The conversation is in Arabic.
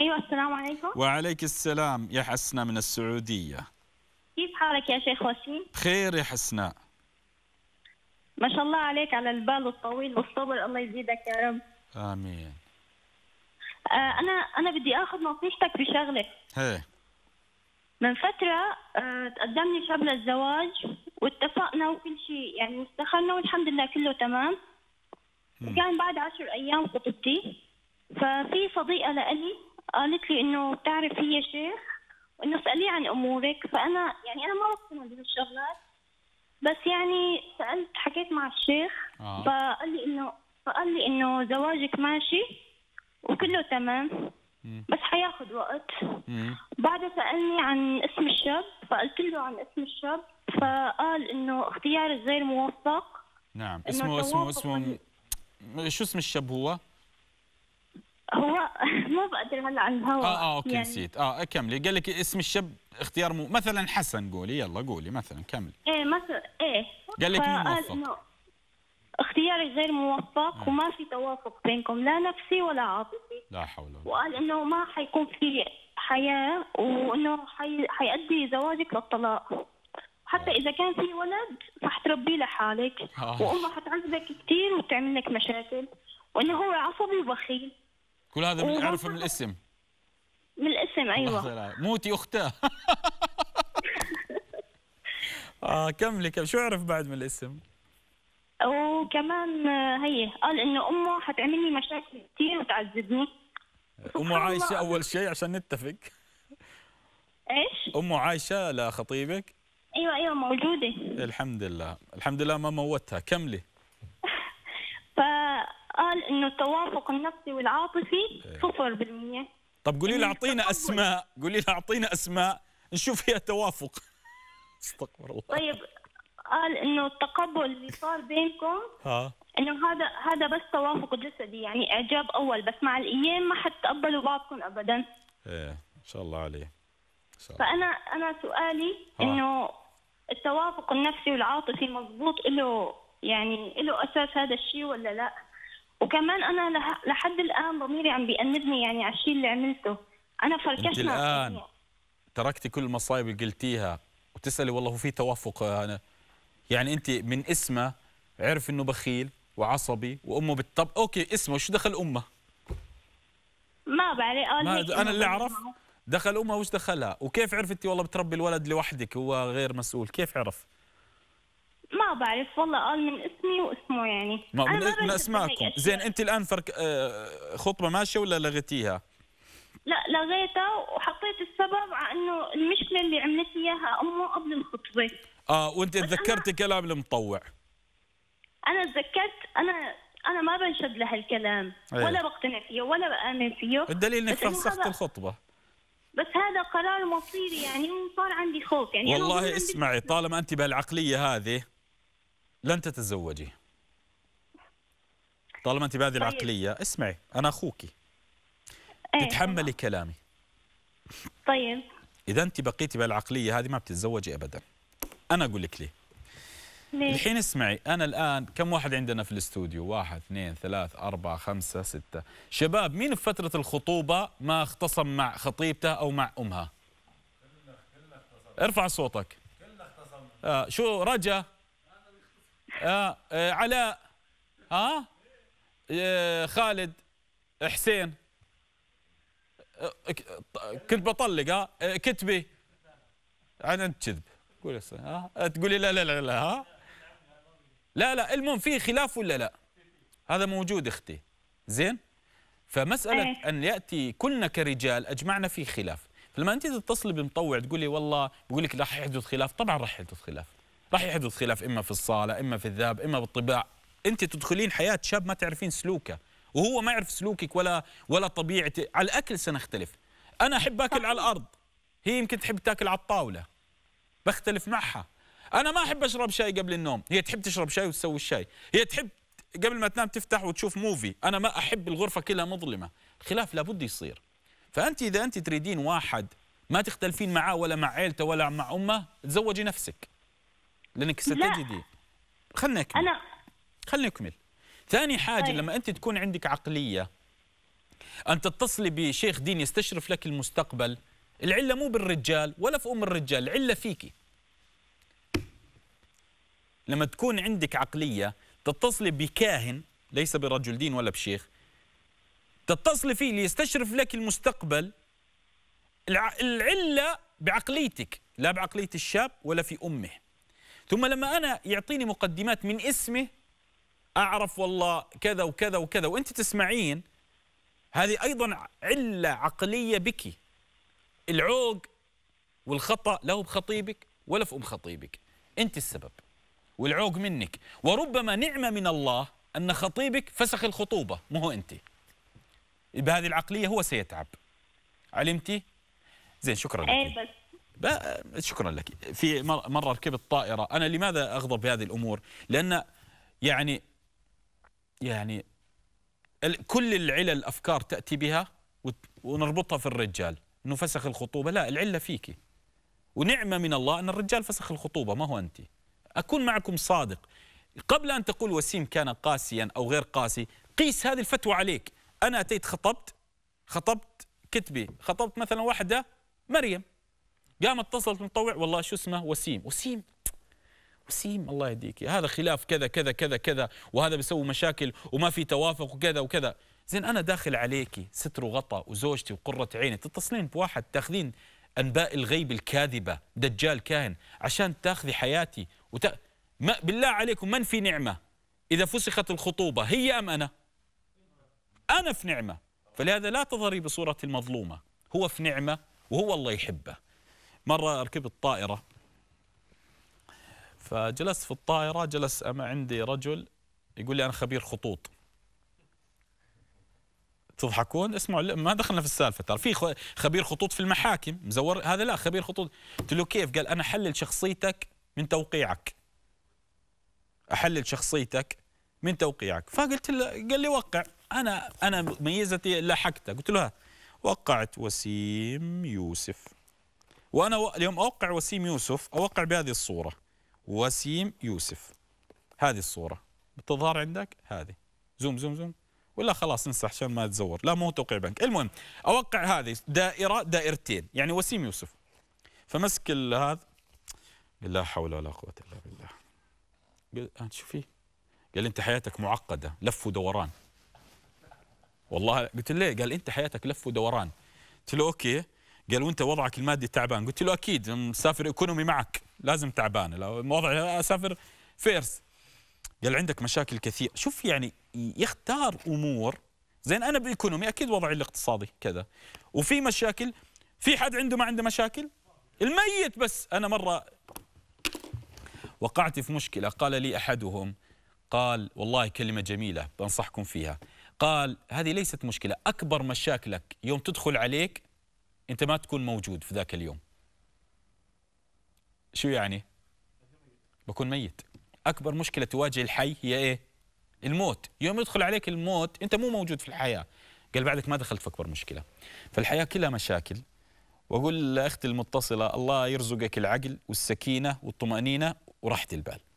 أيوة السلام عليكم وعليك السلام يا حسنة من السعودية كيف حالك يا شيخ وسيم؟ بخير يا حسنة ما شاء الله عليك على البال الطويل والصبر الله يزيدك يا رب آمين آه أنا أنا بدي آخذ نصيحتك في شغلة هي من فترة آه تقدمني شاب للزواج واتفقنا وكل شيء يعني واستخرنا والحمد لله كله تمام وكان بعد عشر أيام خطبتي ففي صديقة لإلي قالت لي انه بتعرف هي شيخ وانه اساليه عن امورك فانا يعني انا ما مقتنعه بهالشغلات بس يعني سالت حكيت مع الشيخ آه. فقال لي انه فقال لي انه زواجك ماشي وكله تمام بس حياخد وقت بعدها سالني عن اسم الشاب فقلت له عن اسم الشاب فقال انه اختيار غير موفق نعم اسمه اسمه اسمه شو اسم الشاب هو؟ هو ما بقدر هلا على الهواء اه اه اوكي يعني نسيت اه كملي قال لك اسم الشاب اختيار مو مثلا حسن قولي يلا قولي مثلا كملي ايه مثلا ايه قال لك مو موفق اختياري غير موفق آه. وما في توافق بينكم لا نفسي ولا عاطفي لا حول ولا قوه وقال انه ما حيكون في حياه وانه حي... حيأدي زواجك للطلاق حتى آه. اذا كان في ولد رح تربيه لحالك آه. وامه حتعذبك كثير وتعمل لك مشاكل وانه هو عصبي وبخيل كل هذا من اعرفه من الاسم من الاسم ايوه موتي اختاه اه كملي كم شو عرف بعد من الاسم وكمان آه، هي قال انه امه حتعمل لي مشاكل كثير وتعذبني امه عايشه اول شيء عشان نتفق ايش امه عايشه لخطيبك ايوه ايوه موجوده الحمد لله الحمد لله ما موتها كملي قال انه التوافق النفسي والعاطفي 0% إيه. طب قولي لي اعطينا اسماء قولي لي اعطينا اسماء نشوف فيها توافق استغفر الله طيب قال انه التقبل اللي صار بينكم ها انه هذا هذا بس توافق جسدي يعني اعجاب اول بس مع الايام ما حتتقبلوا بعضكم ابدا ايه ان شاء الله عليه فانا انا سؤالي انه التوافق النفسي والعاطفي مضبوط له يعني له اساس هذا الشيء ولا لا؟ وكمان انا لحد الان ضميري عم بيأنبني يعني على الشيء اللي عملته انا فركشنا انت الان تركتي كل المصايب اللي قلتيها وتسالي والله هو في توافق أنا يعني انت من اسمه عرف انه بخيل وعصبي وامه بالطب اوكي اسمه شو دخل امه ما بعرف آه، انا اللي اعرف دخل امه وش دخلها وكيف عرفتي والله بتربي الولد لوحدك هو غير مسؤول كيف عرف ما بعرف والله قال آه، من اسمي واسمه يعني ما من, ما من زين انت الان فرق آه، خطبه ماشيه ولا لغيتيها؟ لا لغيتها وحطيت السبب على انه المشكله اللي عملت اياها امه قبل الخطبه اه وانت تذكرتي كلام المطوع انا تذكرت انا انا ما بنشد لهالكلام أيه. ولا بقتنع فيه ولا بامن فيه الدليل انك فسخت الخطبه بس هذا قرار مصيري يعني وصار عندي خوف يعني والله اسمعي طالما انت بهالعقليه هذه لن تتزوجي طالما انت بهذه طيب. العقليه اسمعي انا اخوك أيه تتحملي كلامي طيب اذا انت بقيتي بهالعقليه هذه ما بتتزوجي ابدا انا اقول لك ليه ليه؟ الحين اسمعي انا الان كم واحد عندنا في الاستوديو واحد اثنين ثلاث أربعة خمسة ستة شباب مين في فترة الخطوبة ما اختصم مع خطيبته أو مع أمها كلنا كلنا ارفع صوتك كلنا اختصم آه شو رجا آه،, آه علاء ها آه خالد حسين آه، كنت بطلق ها آه، كتبي عن الكذب قول ها تقولي لا لا لا لا ها لا لا المهم في خلاف ولا لا هذا موجود اختي زين فمساله إيه. ان ياتي كلنا كرجال اجمعنا في خلاف فلما انت تتصلي بمطوع تقولي والله بقول لك راح يحدث خلاف طبعا راح يحدث خلاف راح يحدث خلاف اما في الصاله اما في الذهب اما بالطباع انت تدخلين حياه شاب ما تعرفين سلوكه وهو ما يعرف سلوكك ولا ولا طبيعتي على الاكل سنختلف انا احب اكل على الارض هي يمكن تحب تاكل على الطاوله بختلف معها انا ما احب اشرب شاي قبل النوم هي تحب تشرب شاي وتسوي الشاي هي تحب قبل ما تنام تفتح وتشوف موفي انا ما احب الغرفه كلها مظلمه الخلاف لابد يصير فانت اذا انت تريدين واحد ما تختلفين معاه ولا مع عيلته ولا مع امه تزوجي نفسك لانك ستجدي خلنا انا خلنا نكمل ثاني حاجه أي. طيب. لما انت تكون عندك عقليه ان تتصلي بشيخ دين يستشرف لك المستقبل العله مو بالرجال ولا في ام الرجال العله فيكي لما تكون عندك عقليه تتصلي بكاهن ليس برجل دين ولا بشيخ تتصلي فيه ليستشرف لك المستقبل العله بعقليتك لا بعقليه الشاب ولا في امه ثم لما أنا يعطيني مقدمات من اسمه أعرف والله كذا وكذا وكذا وأنت تسمعين هذه أيضا علة عقلية بك العوق والخطأ لا هو بخطيبك ولا في أم خطيبك أنت السبب والعوق منك وربما نعمة من الله أن خطيبك فسخ الخطوبة مو هو أنت بهذه العقلية هو سيتعب علمتي؟ زين شكرا لك. أي بس شكرا لك في مرة ركبت طائرة أنا لماذا أغضب بهذه الأمور لأن يعني يعني كل العلل الأفكار تأتي بها ونربطها في الرجال أنه فسخ الخطوبة لا العلة فيك ونعمة من الله أن الرجال فسخ الخطوبة ما هو أنت أكون معكم صادق قبل أن تقول وسيم كان قاسيا أو غير قاسي قيس هذه الفتوى عليك أنا أتيت خطبت خطبت كتبي خطبت مثلا واحدة مريم قام اتصل المتطوع والله شو اسمه وسيم وسيم وسيم الله يهديك هذا خلاف كذا كذا كذا كذا وهذا بيسوي مشاكل وما في توافق وكذا وكذا زين انا داخل عليكي ستر وغطى وزوجتي وقره عيني تتصلين بواحد تاخذين انباء الغيب الكاذبه دجال كاهن عشان تاخذي حياتي وت... ما بالله عليكم من في نعمه اذا فسخت الخطوبه هي ام انا انا في نعمه فلهذا لا تظهري بصوره المظلومه هو في نعمه وهو الله يحبه مرة ركبت طائرة فجلست في الطائرة جلس أما عندي رجل يقول لي أنا خبير خطوط تضحكون اسمعوا ما دخلنا في السالفه ترى في خبير خطوط في المحاكم مزور هذا لا خبير خطوط قلت له كيف قال انا احلل شخصيتك من توقيعك احلل شخصيتك من توقيعك فقلت له قال لي وقع انا انا ميزتي لحقتك قلت له وقعت وسيم يوسف وانا اليوم اوقع وسيم يوسف اوقع بهذه الصوره وسيم يوسف هذه الصوره بتظهر عندك هذه زوم زوم زوم ولا خلاص انسى عشان ما تزور لا مو توقيع بنك المهم اوقع هذه دائره دائرتين يعني وسيم يوسف فمسك هذا لا حول ولا قوه الا بالله قال انت آه، شو فيه قال انت حياتك معقده لف ودوران والله قلت له ليه قال انت حياتك لف ودوران قلت له اوكي قال وانت وضعك المادي تعبان قلت له اكيد مسافر ايكونومي معك لازم تعبان لو وضعي اسافر فيرس قال عندك مشاكل كثير شوف يعني يختار امور زين انا بايكونومي اكيد وضعي الاقتصادي كذا وفي مشاكل في حد عنده ما عنده مشاكل الميت بس انا مره وقعت في مشكله قال لي احدهم قال والله كلمه جميله بنصحكم فيها قال هذه ليست مشكله اكبر مشاكلك يوم تدخل عليك انت ما تكون موجود في ذاك اليوم شو يعني بكون ميت اكبر مشكله تواجه الحي هي ايه الموت يوم يدخل عليك الموت انت مو موجود في الحياه قال بعدك ما دخلت في اكبر مشكله فالحياه كلها مشاكل واقول لاختي المتصله الله يرزقك العقل والسكينه والطمانينه وراحه البال